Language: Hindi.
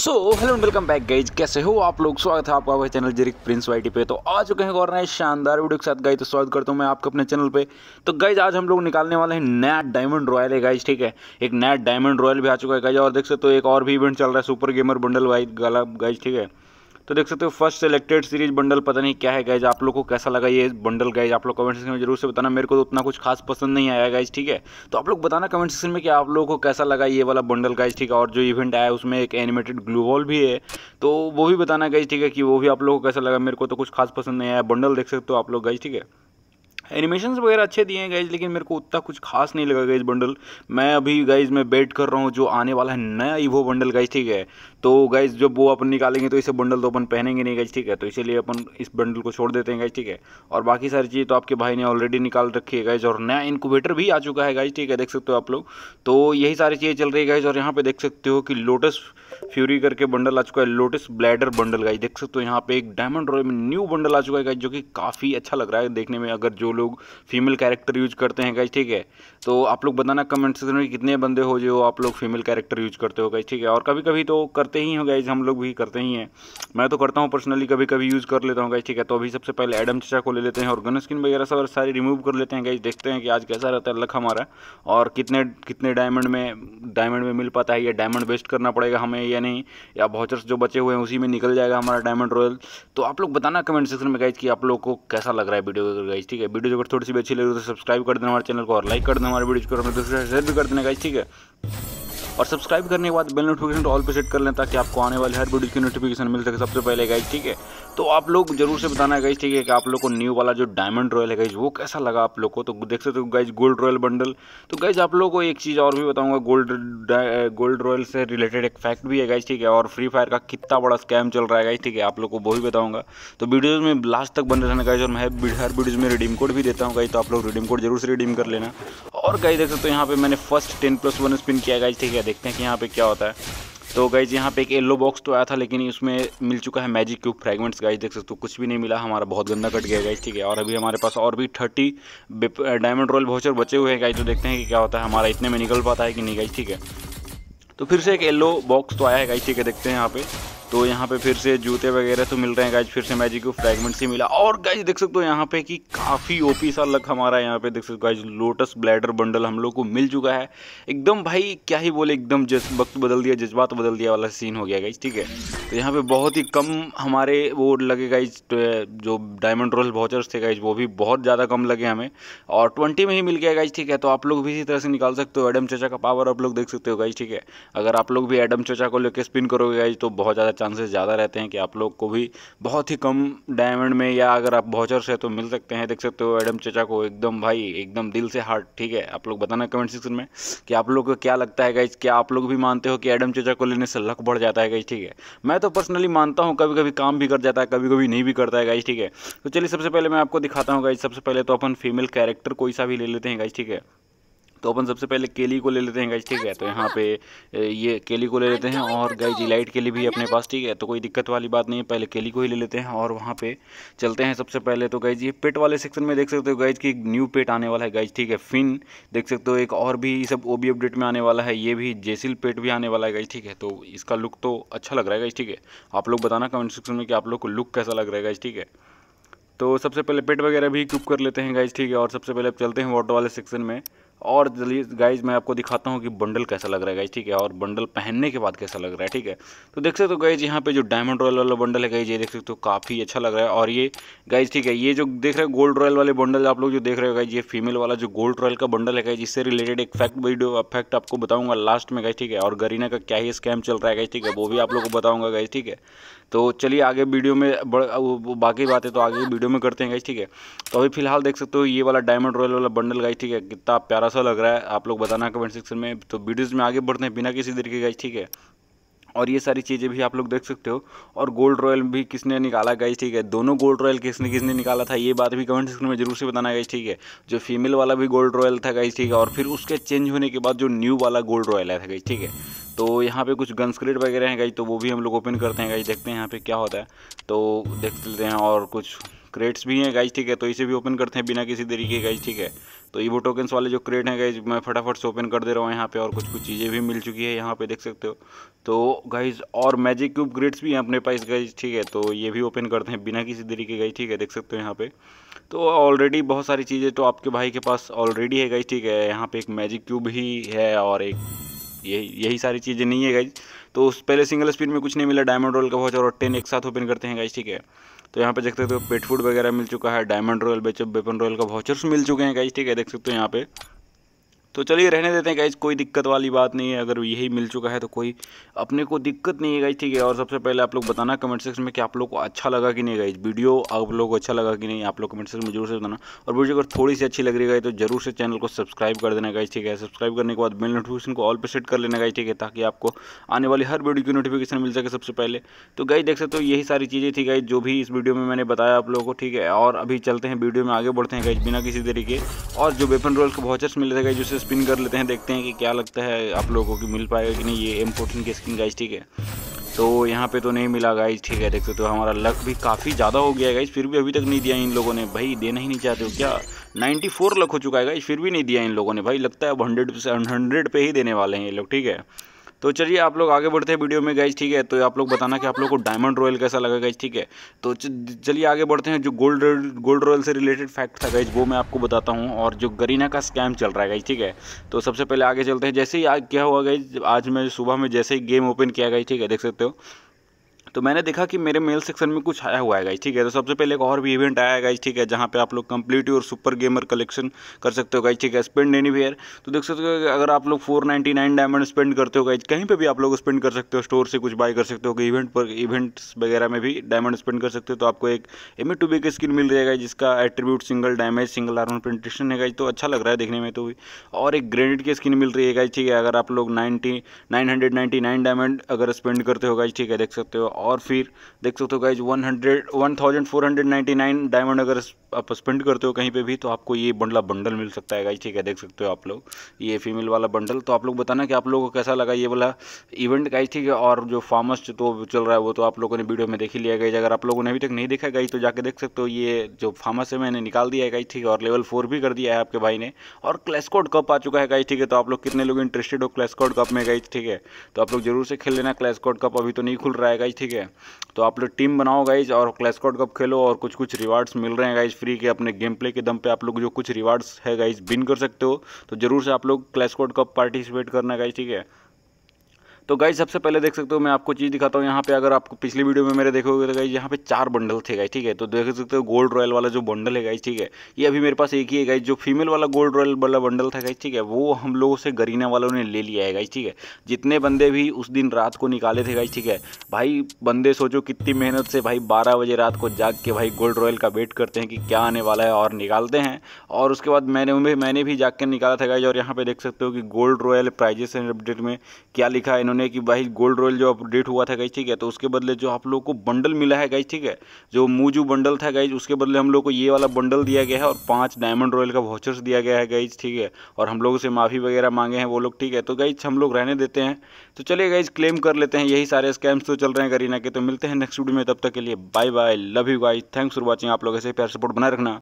so hello and welcome back guys कैसे हो आप लोग स्वागत है आपका हमारे चैनल जेरिक प्रिंस वाइटी पे तो आ चुके हैं और नए शानदार वीडियो के साथ गाइज तो स्वागत करता हूँ मैं आपके अपने चैनल पे तो गाइज आज हम लोग निकालने वाले हैं नया डायमंड रॉयल है गाइज ठीक है एक नया डायमंड रॉयल भी आ चुका है गाइज और देख सकते हो तो एक और भी इवेंट चल रहा है super gamer bundle wise gala guys ठीक है तो देख सकते हो फर्स्ट सेलेक्टेड सीरीज बंडल पता नहीं क्या है गाइज आप लोग को कैसा लगा ये बंडल गाइज आप लोग कमेंट सेक्शन में जरूर से बताना मेरे को तो उतना कुछ खास पसंद नहीं आया गाइज ठीक है तो आप लोग बताना कमेंट सेक्शन में कि आप लोगों को कैसा लगा ये वाला बंडल गाइज ठीक है और जो इवेंट आया उसमें एक एनिमेटेड ग्लूवॉल भी है तो वो भी बताना गाइज ठीक है कि वो भी आप लोग को कैसा लगा मेरे को तो कुछ खास पसंद नहीं आया बंडल देख सकते हो आप लोग गाइज ठीक है एनिमेशन वगैरह अच्छे दिए हैं गाइज लेकिन मेरे को उतना कुछ खास नहीं लगा गाइज बंडल मैं अभी गाइज मैं वेट कर रहा हूँ जो आने वाला है नया ईवो बंडल गाइज ठीक है तो गाइज जब वो अपन निकालेंगे तो इसे बंडल तो अपन पहनेंगे नहीं गाइज ठीक है तो इसीलिए अपन इस बंडल को छोड़ देते हैं गाइज ठीक है और बाकी सारी चीज़ तो आपके भाई ने ऑलरेडी निकाल रखी है गाइज और नया इनकोवेटर भी आ चुका है गाइज ठीक है देख सकते हो आप लोग तो यही सारी चीज़ें चल रही है गाइज और यहाँ पर देख सकते हो कि लोटस फ्यूरी करके बंडल आ चुका है लोटस ब्लैडर बंडल गाइज देख सकते हो यहाँ पे एक डायमंड रॉय में न्यू बंडल आ चुका है गाइज जो कि काफ़ी अच्छा लग रहा है देखने में अगर जो लोग फीमेल कैरेक्टर यूज करते हैं गाइज ठीक है तो आप लोग बताना कमेंट सेक्शन में कितने बंदे हो जो आप लोग फीमेल कैरेक्टर यूज करते हो गाइज ठीक है और कभी कभी तो करते ही हो गाइज हम लोग भी करते ही हैं मैं तो करता हूँ पर्सनली कभी कभी यूज़ कर लेता हूँ गाइज ठीक है तो अभी सबसे पहले एडम चचा को ले लेते हैं और गन स्किन वगैरह सब सारी रिमूव कर लेते हैं गाइज देखते हैं कि आज कैसा रहता है लक हमारा और कितने कितने डायमंड में डायमंड में मिल पाता है या डायमंड वेस्ट करना पड़ेगा हमें है या नहीं या वाचर्स जो बचे हुए हैं उसी में निकल जाएगा हमारा डायमंड रॉयल तो आप लोग बताना कमेंट सेक्शन में गाइज कि आप लोग को कैसा लग रहा है वीडियो अगर गाइज ठीक है वीडियो अगर थोड़ी सी अच्छी लगी तो सब्सक्राइब कर देना हमारे चैनल को और लाइक कर देना हमारे वीडियो को अपने दूसरे शेयर भी कर देना गाइज ठीक है और सब्सक्राइब करने के बाद बेल नोटिफिकेशन ऑल पर सेट कर लें ताकि आपको आने वाले हर वीडियो की नोटिफिकेशन मिल सके सबसे पहले गाइज ठीक है तो आप लोग जरूर से बताना गाइज ठीक है कि आप लोग को न्यू वाला जो डायमंड रॉयल है गाइज वो कैसा लगा आप लोग को तो देख सकते हो गाइज गोल्ड रॉयल बंडल तो गाइज आप लोग को एक चीज़ और भी बताऊँगा गोल्ड गोल्ड रॉयल से रिलेटेड एक फैक्ट भी है गाइज ठीक है और फ्री फायर का कितना बड़ा स्कैम चल रहा है गाइज ठीक है आप लोग को वो भी बताऊँगा तो वीडियोज़ में लास्ट तक बने रहना गाइज और मैं हर वीडियोज़ में रिडीम कोड भी देता हूँ गाइज तो आप लोग रिडीम कोड जरूर से रिडीम कर लेना और गाइज देख सकते हो यहाँ पे मैंने first ten plus one spin किया गाइज ठीक है देखते हैं कि यहाँ पे क्या होता है तो गाइज यहाँ पे एक येलो बॉक्स तो आया था लेकिन उसमें मिल चुका है मैजिक क्यूब फ्रेगमेंट्स गाइज देख सकते हो कुछ भी नहीं मिला हमारा बहुत गंदा कट गया गाइज ठीक है और अभी हमारे पास और भी थर्टी डायमंड रॉयल वोचर बचे हुए हैं गाइज तो देखते हैं कि क्या होता है हमारा इतने में निकल पाता है कि नहीं गाइज ठीक है तो फिर से एक येलो बॉक्स तो आया है गाइज ठीक है देखते हैं यहाँ पे तो यहाँ पे फिर से जूते वगैरह तो मिल रहे हैं गाइज फिर से मैजिक को फ्रेगमेंट से मिला और गाइज देख सकते हो यहाँ पे कि काफ़ी ओपी सा लक हमारा यहाँ पे देख सकते हो गाइज लोटस ब्लैडर बंडल हम लोग को मिल चुका है एकदम भाई क्या ही बोले एकदम जज वक्त बदल दिया जज्बात बदल दिया वाला सीन हो गया गाइज ठीक है तो यहाँ पे बहुत ही कम हमारे वो लगे गाइज तो, जो डायमंड रोल वाचर्स थे गाइज वो भी बहुत ज़्यादा कम लगे हमें और ट्वेंटी में ही मिल गया गाइज ठीक है तो आप लोग भी इसी तरह से निकाल सकते हो एडम चचा का पावर आप लोग देख सकते हो गाइज ठीक है अगर आप लोग भी एडम चचा को लेकर स्पिन करोगे गाइज तो बहुत ज़्यादा चांसेस ज़्यादा रहते हैं कि आप लोग को भी बहुत ही कम डायमंड में या अगर आप बहुचर से तो मिल सकते हैं देख सकते हो एडम चचा को एकदम भाई एकदम दिल से हार्ट ठीक है आप लोग बताना कमेंट सेक्शन में कि आप लोग को क्या लगता है गाइज क्या आप लोग भी मानते हो कि एडम चचा को लेने से लक बढ़ जाता है गाइज ठीक है मैं तो पर्सनली मानता हूँ कभी कभी काम भी कर जाता है कभी कभी नहीं भी करता है गाइज ठीक है तो चलिए सबसे पहले मैं आपको दिखाता हूँ गाइज सबसे पहले तो अपन फीमेल कैरेक्टर कोई सा भी ले लेते हैं गाइज ठीक है तो अपन सबसे पहले केली को ले लेते हैं गाइज ठीक है तो यहाँ पे ये केली को ले लेते हैं और गाइज लाइट के लिए भी अपने पास ठीक है तो कोई दिक्कत वाली बात नहीं है पहले केली को ही ले लेते हैं और वहाँ पे चलते हैं सबसे पहले तो गाइज ये पेट वाले सेक्शन में देख सकते हो गाइज की न्यू पेट आने वाला है गाइज ठीक है फिन देख सकते हो एक और भी सब ओ अपडेट में आने वाला है ये भी जेसिल पेट भी आने वाला है गाइज ठीक है तो इसका लुक तो अच्छा लग रहा है गाइज ठीक है आप लोग बताना कमेंट सेक्शन में कि आप लोग को लुक कैसा लग रहा है गाइज ठीक है तो सबसे पहले पेट वगैरह भी क्यूब कर लेते हैं गाइज ठीक है और सबसे पहले चलते हैं वाटर वाले सेक्शन में और जल्दी गाइज मैं आपको दिखाता हूँ कि बंडल कैसा लग रहा है गाइज ठीक है और बंडल पहनने के बाद कैसा लग रहा है ठीक है तो देख सकते हो तो गाइज यहाँ पे जो डायमंड रॉयल वाला बंडल है गाइज ये देख सकते हो तो काफ़ी अच्छा लग रहा है और ये गाइज ठीक है ये जो देख रहे हो गोल्ड रॉयल वाले बंडल आप लोग जो देख रहे हो गाइज ये फीमेल वाला जो गोल्ड रॉयल का बंडल है गाइज इससे रिलेटेड एक फैक्ट वीडियो फैक्ट आपको बताऊंगा लास्ट में गाइज ठीक है और गरीना का क्या ही स्कैम चल रहा है गाइज ठीक है वो भी आप लोग को बताऊंगा गाइज ठीक है तो चलिए आगे वीडियो में बाकी बातें तो आगे वीडियो में करते हैं गाइज ठीक है तो अभी फिलहाल देख सकते हो ये वाला डायमंड रॉयल वाला बंडल गाइज ठीक है कितना प्यारा सा लग रहा है आप लोग बताना कमेंट सेक्शन में तो वीडियोज़ में आगे बढ़ते हैं बिना किसी तरीके गाइज ठीक है और ये सारी चीज़ें भी आप लोग देख सकते हो और गोल्ड रॉयल भी किसने निकाला गाइज ठीक है दोनों गोल्ड रॉयल किसने किसने निकाला था ये बात भी कमेंट सेक्शन में जरूर से बताना गाइज ठीक है जो फीमेल वाला भी गोल्ड रॉयल था गाइज ठीक है और फिर उसके चेंज होने के बाद जो न्यू वाला गोल्ड रॉयल आया था गाइज ठीक है तो यहाँ पे कुछ गन स्क्रेट वगैरह हैं गई तो वो भी हम लोग ओपन करते हैं गई देखते हैं यहाँ पे क्या होता है तो देख लेते हैं और कुछ क्रेट्स भी हैं गाइज ठीक है तो इसे भी ओपन करते हैं बिना किसी तरीके गाइज ठीक है तो ईवो टोकन्स वाले जो क्रेट हैं गाइज मैं फटाफट से ओपन कर दे रहा हूँ यहाँ पे और कुछ कुछ चीज़ें भी मिल चुकी है यहाँ पे देख सकते हो तो गाइज और मैजिक क्यूब ग्रेट्स भी हैं अपने पास गाइज ठीक है तो ये भी ओपन करते हैं बिना किसी तरीके गाइज ठीक है देख सकते हो यहाँ पे तो ऑलरेडी बहुत सारी चीज़ें तो आपके भाई के पास ऑलरेडी है गाइज ठीक है यहाँ पे एक मैजिक क्यूब ही है और एक यही यही सारी चीज़ें नहीं है गाइज तो उस पहले सिंगल स्पीड में कुछ नहीं मिला डायमंड रोल का बहुत और टेन एक साथ ओपन करते हैं गाइज ठीक है तो यहाँ पे देख सकते हो तो पेट फूड वगैरह मिल चुका है डायमंड रॉयल बेचो बेपन रॉयल का वाउचर्स मिल चुके हैं गाइज ठीक है देख सकते हो यहाँ पे तो चलिए रहने देते हैं गाइज कोई दिक्कत वाली बात नहीं है अगर यही मिल चुका है तो कोई अपने को दिक्कत नहीं है गाइज ठीक है और सबसे पहले आप लोग बताना कमेंट सेक्शन में कि आप लोग को अच्छा लगा कि नहीं गाइज वीडियो आप लोग को अच्छा लगा कि नहीं आप लोग कमेंट सेक्शन में जरूर से बताना और वीडियो अगर थोड़ी सी अच्छी लग रही है तो जरूर से चैनल को सब्सक्राइब कर देना गाइज ठीक है सब्सक्राइब करने के बाद बिल नोटिफिकेशन को ऑल पर सेट कर लेना गाइज ठीक है ताकि आपको आने वाली हर वीडियो की नोटिफिकेशन मिल सके सबसे पहले तो गाइज देख सकते हो यही सारी चीज़ें थी गाइज जो भी इस वीडियो में मैंने बताया आप लोगों को ठीक है और अभी चलते हैं वीडियो में आगे बढ़ते हैं गाइज बिना किसी तरीके और जो वेपन रोल के वॉचर्स मिले थे गाइज जिससे स्पिन कर लेते हैं देखते हैं कि क्या लगता है आप लोगों को मिल पाएगा कि नहीं ये एम फोर्टीन की स्किन गाइज ठीक है तो यहाँ पे तो नहीं मिला गाइज ठीक है देखते हो तो हमारा लक भी काफ़ी ज़्यादा हो गया है गाइज फिर भी अभी तक नहीं दिया इन लोगों ने भाई देना ही नहीं चाहते हो क्या 94 लक हो चुका है गाइज फिर भी नहीं दिया इन लोगों ने भाई लगता है अब हंड्रेड हंड्रेड पे ही देने वाले हैं ये लोग ठीक है तो चलिए आप लोग आगे बढ़ते हैं वीडियो में गए ठीक है तो आप लोग बताना कि आप लोग को डायमंड रॉयल कैसा लगा गए ठीक है तो चलिए आगे बढ़ते हैं जो गोल्ड गोल्ड रॉयल से रिलेटेड फैक्ट था गाइज वो मैं आपको बताता हूँ और जो गरीना का स्कैम चल रहा है गाइज ठीक है तो सबसे पहले आगे चलते हैं जैसे ही आज क्या हुआ गई आज मैं सुबह में जैसे ही गेम ओपन किया गया ठीक है देख सकते हो तो मैंने देखा कि मेरे मेल सेक्शन में कुछ आया हुआ है गाइज ठीक है तो सबसे पहले एक और भी इवेंट आया है गाइज ठीक है जहाँ पे आप लोग कंप्लीट और सुपर गेमर कलेक्शन कर सकते हो गाइज ठीक है स्पेंड एनी वेयर तो देख सकते हो अगर आप लोग four ninety nine diamond spend करते हो गाइज कहीं पर भी आप लोग स्पेंड कर सकते हो स्टोर से कुछ बाय कर सकते हो इवेंट पर इवेंट्स वगैरह में भी डायमंड स्पेंड कर सकते हो तो आपको एक एम ए टू बी की स्किन मिल जाएगा जिसका attribute single damage single armour penetration है गाइज तो अच्छा लग रहा है देखने में तो भी और एक ग्रेनेड की स्किन मिल रही है गाइज ठीक है अगर आप लोग ninety nine hundred ninety nine diamond अगर स्पेंड करते हो गाइज ठीक है देख सकते हो और फिर देख सकते हो guys one hundred one thousand four hundred ninety nine diamond अगर आप स्पेंड करते हो कहीं पे भी तो आपको ये बंडला बंडल मिल सकता है ठीक है देख सकते हो आप लोग ये फीमेल वाला बंडल तो आप लोग बताना कि आप लोगों को कैसा लगा ये वाला इवेंट गाई ठीक है और जो फार्मस तो चल रहा है वो तो आप लोगों ने वीडियो में देख ही लिया गया अगर आप लोगों ने अभी तक नहीं देखा गाई तो जाके देख सकते हो ये जो फार्मस है मैंने निकाल दिया है गाई ठीक है और लेवल फोर भी कर दिया है आपके भाई ने और क्लैसकोड कप आ चुका है गाई ठीक है तो आप लोग कितने लोग इंटरेस्टेड हो क्लैसकोड कप में गई ठीक है तो आप लोग जरूर से खेल लेना क्लैसकोड कप अभी तो नहीं खुल रहा है गाइज ठीक है तो आप लोग टीम बनाओ गाइज और क्लैसकोड कप खेलो और कुछ कुछ रिवार्ड्स मिल रहे हैं गाइज फ्री के अपने गेम प्ले के दम पे आप लोग जो कुछ रिवार्ड्स है गाइज बिन कर सकते हो तो जरूर से आप लोग क्लैश कोड कप पार्टिसिपेट करना गाइज ठीक है तो गाइज सबसे पहले देख सकते हो मैं आपको चीज़ दिखाता हूँ यहाँ पे अगर आपको पिछली वीडियो में मेरे देखोगे तो गाइज यहाँ पे चार बंडल थे गाई ठीक है तो देख सकते हो गोल्ड रॉयल वाला जो बंडल है गाई ठीक है ये अभी मेरे पास एक ही है गाइज जो फीमेल वाला गोल्ड रॉयल वाला बंडल था गाई ठीक है वो हम लोगों से गरीना वालों ने ले लिया है गाई ठीक है जितने बंदे भी उस दिन रात को निकाले थे गाई ठीक है भाई बंदे सोचो कितनी मेहनत से भाई बारह बजे रात को जाग के भाई गोल्ड रॉयल का वेट करते हैं कि क्या आने वाला है और निकालते हैं और उसके बाद मैंने भी मैंने भी जाग के निकाला था गाइज और यहाँ पे देख सकते हो कि gold royal prizes and update में क्या लिखा है इन्होंने उन्हें कि भाई गोल्ड रॉयल जो अपडेट हुआ था गई ठीक है तो उसके बदले जो आप लोग को बंडल मिला है गई ठीक है जो मूजू बंडल था गाइज उसके बदले हम लोग को ये वाला बंडल दिया गया है और पाँच डायमंड रॉयल का वॉचर्स दिया गया है गाइज ठीक है और हम लोगों से माफ़ी वगैरह मांगे हैं वो लोग ठीक है तो गई हम लोग रहने देते हैं तो चलिए गाइज क्लेम कर लेते हैं यही सारे स्कैम्स तो चल रहे हैं करीना के तो मिलते हैं नेक्स्ट वीडियो में तब तक के लिए bye bye love you guys thanks for watching आप लोग ऐसे प्यार सपोर्ट बनाए रखना